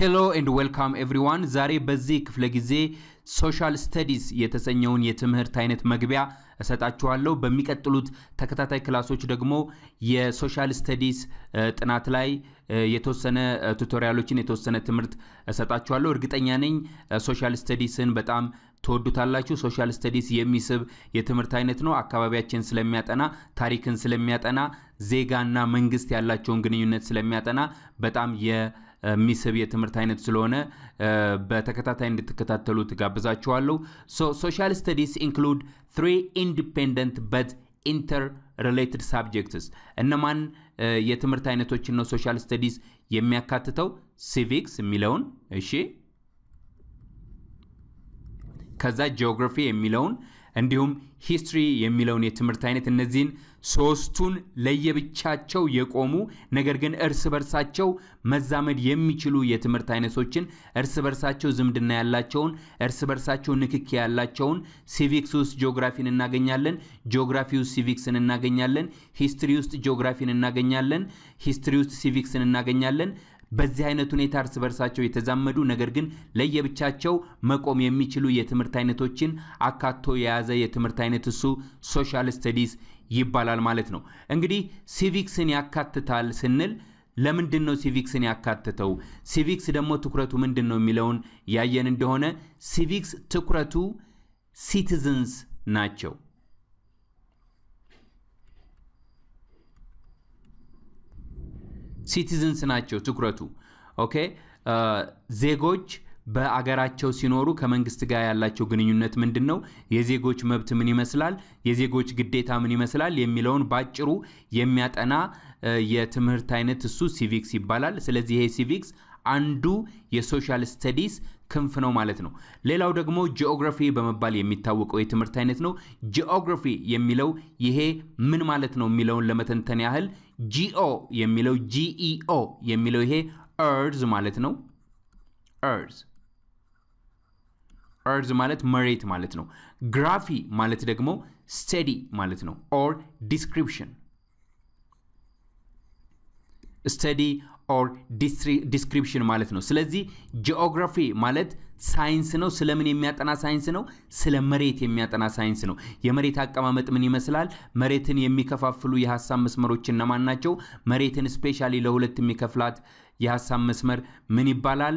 ሄሎ ኤንድ ዌልካም ኤቭሪዋን። ዛሬ በዚህ ክፍለ ጊዜ ሶሻል ስተዲስ የተሰኘውን የትምህርት አይነት መግቢያ እሰጣችኋለሁ። በሚቀጥሉት ተከታታይ ክላሶች ደግሞ የሶሻል ስተዲስ ጥናት ላይ የተወሰነ ቱቶሪያሎችን፣ የተወሰነ ትምህርት እሰጣችኋለሁ። እርግጠኛ ነኝ ሶሻል ስተዲስን በጣም ትወዱታላችሁ። ሶሻል ስተዲስ የሚስብ የትምህርት አይነት ነው። አካባቢያችን ስለሚያጠና፣ ታሪክን ስለሚያጠና፣ ዜጋና መንግስት ያላቸውን ግንኙነት ስለሚያጠና በጣም የ የሚስብ የትምህርት አይነት ስለሆነ በተከታታይ እንድትከታተሉ ትጋብዛችኋለሁ። ሶሻል ስተዲስ ኢንክሉድ ትሪ ኢንዲፔንደንት በት ኢንተር ሪሌትድ ሳብጀክትስ እነማን የትምህርት አይነቶችን ነው ሶሻል ስተዲስ የሚያካትተው? ሲቪክስ የሚለውን እሺ፣ ከዛ ጂኦግራፊ የሚለውን እንዲሁም ሂስትሪ የሚለውን የትምህርት አይነት እነዚህን ሶስቱን ለየብቻቸው የቆሙ ነገር ግን እርስ በርሳቸው መዛመድ የሚችሉ የትምህርት አይነቶችን እርስ በርሳቸው ዝምድና ያላቸውን እርስ በርሳቸው ንክኪ ያላቸውን ሲቪክስ ውስጥ ጂኦግራፊን እናገኛለን። ጂኦግራፊ ውስጥ ሲቪክስን እናገኛለን። ሂስትሪ ውስጥ ጂኦግራፊን እናገኛለን። ሂስትሪ ውስጥ ሲቪክስን እናገኛለን። በዚህ አይነት ሁኔታ እርስ በርሳቸው የተዛመዱ ነገር ግን ለየብቻቸው መቆም የሚችሉ የትምህርት አይነቶችን አካቶ የያዘ የትምህርት አይነት እሱ ሶሻል ስተዲስ ይባላል ማለት ነው። እንግዲህ ሲቪክስን ያካትታል ስንል ለምንድን ነው ሲቪክስን ያካትተው? ሲቪክስ ደግሞ ትኩረቱ ምንድን ነው የሚለውን ያየን እንደሆነ ሲቪክስ ትኩረቱ ሲቲዝንስ ናቸው። ሲቲዝንስ ናቸው ትኩረቱ። ኦኬ ዜጎች በአገራቸው ሲኖሩ ከመንግስት ጋር ያላቸው ግንኙነት ምንድን ነው? የዜጎች መብት ምን ይመስላል? የዜጎች ግዴታ ምን ይመስላል? የሚለውን ባጭሩ የሚያጠና የትምህርት አይነት እሱ ሲቪክስ ይባላል። ስለዚህ ይሄ ሲቪክስ አንዱ የሶሻል ስተዲስ ክንፍ ነው ማለት ነው። ሌላው ደግሞ ጂኦግራፊ በመባል የሚታወቀው የትምህርት አይነት ነው። ጂኦግራፊ የሚለው ይሄ ምን ማለት ነው የሚለውን ለመተንተን ያህል ጂኦ የሚለው ጂኢኦ የሚለው ይሄ እርዝ ማለት ነው። እርዝ እርዝ ማለት መሬት ማለት ነው። ግራፊ ማለት ደግሞ ስተዲ ማለት ነው። ኦር ዲስክሪፕሽን ስተዲ ኦር ዲስክሪፕሽን ማለት ነው። ስለዚህ ጂኦግራፊ ማለት ሳይንስ ነው። ስለምን የሚያጠና ሳይንስ ነው? ስለ መሬት የሚያጠና ሳይንስ ነው። የመሬት አቀማመጥ ምን ይመስላል? መሬትን የሚከፋፍሉ የሀሳብ መስመሮች እነማን ናቸው? መሬትን ስፔሻሊ ለሁለት የሚከፍላት የሀሳብ መስመር ምን ይባላል?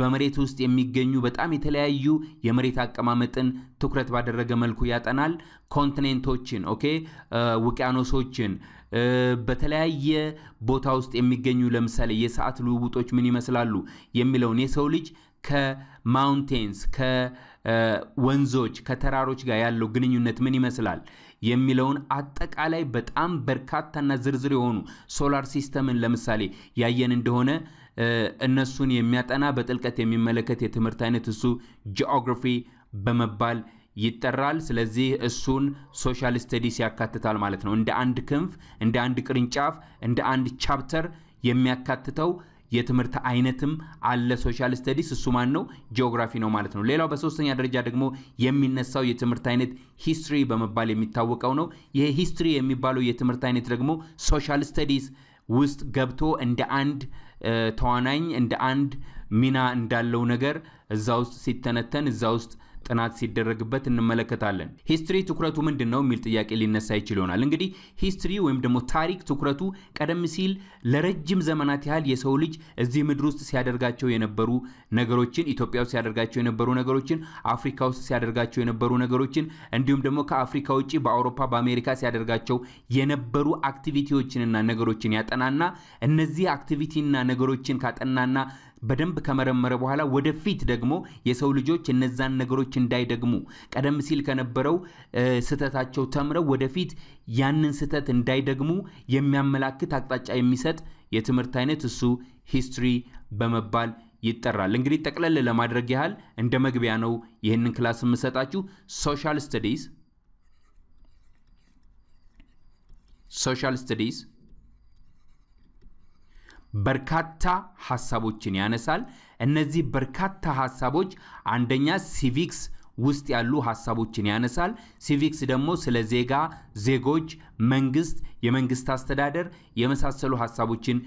በመሬት ውስጥ የሚገኙ በጣም የተለያዩ የመሬት አቀማመጥን ትኩረት ባደረገ መልኩ ያጠናል። ኮንቲኔንቶችን፣ ኦኬ ውቅያኖሶችን በተለያየ ቦታ ውስጥ የሚገኙ ለምሳሌ የሰዓት ልውውጦች ምን ይመስላሉ የሚለውን የሰው ልጅ ከማውንቴንስ ከወንዞች ከተራሮች ጋር ያለው ግንኙነት ምን ይመስላል የሚለውን አጠቃላይ በጣም በርካታና ዝርዝር የሆኑ ሶላር ሲስተምን ለምሳሌ ያየን እንደሆነ እነሱን የሚያጠና በጥልቀት የሚመለከት የትምህርት አይነት እሱ ጂኦግራፊ በመባል ይጠራል። ስለዚህ እሱን ሶሻል ስተዲስ ያካትታል ማለት ነው። እንደ አንድ ክንፍ፣ እንደ አንድ ቅርንጫፍ፣ እንደ አንድ ቻፕተር የሚያካትተው የትምህርት አይነትም አለ። ሶሻል ስተዲስ እሱ ማን ነው? ጂኦግራፊ ነው ማለት ነው። ሌላው በሶስተኛ ደረጃ ደግሞ የሚነሳው የትምህርት አይነት ሂስትሪ በመባል የሚታወቀው ነው። ይሄ ሂስትሪ የሚባለው የትምህርት አይነት ደግሞ ሶሻል ስተዲስ ውስጥ ገብቶ እንደ አንድ ተዋናኝ እንደ አንድ ሚና እንዳለው ነገር እዛ ውስጥ ሲተነተን እዛ ውስጥ ጥናት ሲደረግበት እንመለከታለን። ሂስትሪ ትኩረቱ ምንድን ነው የሚል ጥያቄ ሊነሳ ይችል ይሆናል። እንግዲህ ሂስትሪ ወይም ደግሞ ታሪክ ትኩረቱ ቀደም ሲል ለረጅም ዘመናት ያህል የሰው ልጅ እዚህ ምድር ውስጥ ሲያደርጋቸው የነበሩ ነገሮችን፣ ኢትዮጵያ ውስጥ ሲያደርጋቸው የነበሩ ነገሮችን፣ አፍሪካ ውስጥ ሲያደርጋቸው የነበሩ ነገሮችን እንዲሁም ደግሞ ከአፍሪካ ውጭ በአውሮፓ በአሜሪካ ሲያደርጋቸው የነበሩ አክቲቪቲዎችንና ነገሮችን ያጠናና እነዚህ አክቲቪቲና ነገሮችን ካጠናና በደንብ ከመረመረ በኋላ ወደፊት ደግሞ የሰው ልጆች እነዛን ነገሮች እንዳይደግሙ ቀደም ሲል ከነበረው ስህተታቸው ተምረው ወደፊት ያንን ስህተት እንዳይደግሙ የሚያመላክት አቅጣጫ የሚሰጥ የትምህርት አይነት እሱ ሂስትሪ በመባል ይጠራል። እንግዲህ ጠቅለል ለማድረግ ያህል እንደ መግቢያ ነው ይህንን ክላስ የምሰጣችሁ። ሶሻል ስተዲስ ሶሻል ስተዲስ በርካታ ሀሳቦችን ያነሳል። እነዚህ በርካታ ሀሳቦች አንደኛ ሲቪክስ ውስጥ ያሉ ሀሳቦችን ያነሳል። ሲቪክስ ደግሞ ስለ ዜጋ፣ ዜጎች፣ መንግስት፣ የመንግስት አስተዳደር የመሳሰሉ ሀሳቦችን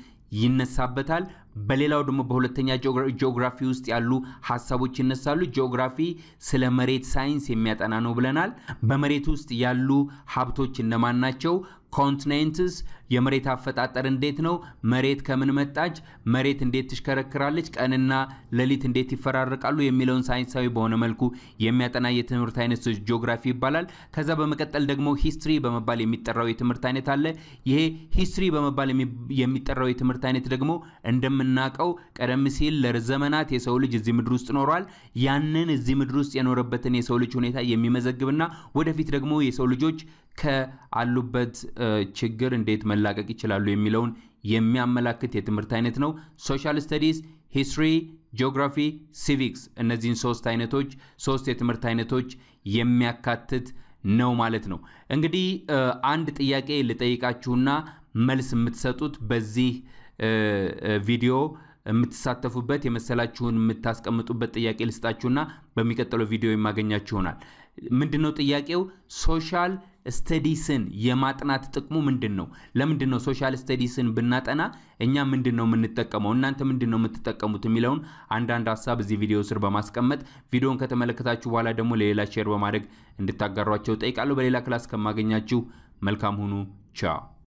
ይነሳበታል። በሌላው ደግሞ በሁለተኛ ጂኦግራፊ ውስጥ ያሉ ሀሳቦች ይነሳሉ። ጂኦግራፊ ስለ መሬት ሳይንስ የሚያጠና ነው ብለናል። በመሬት ውስጥ ያሉ ሀብቶች እነማን ናቸው? ኮንቲኔንትስ፣ የመሬት አፈጣጠር እንዴት ነው? መሬት ከምን መጣች? መሬት እንዴት ትሽከረክራለች? ቀንና ሌሊት እንዴት ይፈራረቃሉ? የሚለውን ሳይንሳዊ በሆነ መልኩ የሚያጠና የትምህርት አይነት ጂኦግራፊ ይባላል። ከዛ በመቀጠል ደግሞ ሂስትሪ በመባል የሚጠራው የትምህርት አይነት አለ። ይሄ ሂስትሪ በመባል የሚጠራው የትምህርት አይነት ደግሞ እንደምን የምናውቀው ቀደም ሲል ለዘመናት የሰው ልጅ እዚህ ምድር ውስጥ ኖሯል። ያንን እዚህ ምድር ውስጥ የኖረበትን የሰው ልጅ ሁኔታ የሚመዘግብና ወደፊት ደግሞ የሰው ልጆች ከአሉበት ችግር እንዴት መላቀቅ ይችላሉ የሚለውን የሚያመላክት የትምህርት አይነት ነው። ሶሻል ስተዲስ፣ ሂስትሪ፣ ጂኦግራፊ፣ ሲቪክስ እነዚህን ሶስት አይነቶች ሶስት የትምህርት አይነቶች የሚያካትት ነው ማለት ነው። እንግዲህ አንድ ጥያቄ ልጠይቃችሁና መልስ የምትሰጡት በዚህ ቪዲዮ የምትሳተፉበት የመሰላችሁን የምታስቀምጡበት ጥያቄ ልስጣችሁና በሚቀጥለው ቪዲዮ የማገኛችሁ ይሆናል። ነው ጥያቄው? ሶሻል ስተዲስን የማጥናት ጥቅሙ ምንድን ነው? ለምንድን ነው ሶሻል ስተዲስን ብናጠና እኛ ምንድን ነው የምንጠቀመው፣ እናንተ ምንድን ነው የምትጠቀሙት የሚለውን አንዳንድ ሀሳብ እዚህ ቪዲዮ ስር በማስቀመጥ ቪዲዮን ከተመለከታችሁ በኋላ ደግሞ ለሌላ ሼር በማድረግ እንድታጋሯቸው ጠይቃለሁ። በሌላ ክላስ ከማገኛችሁ መልካም ሁኑ። ቻው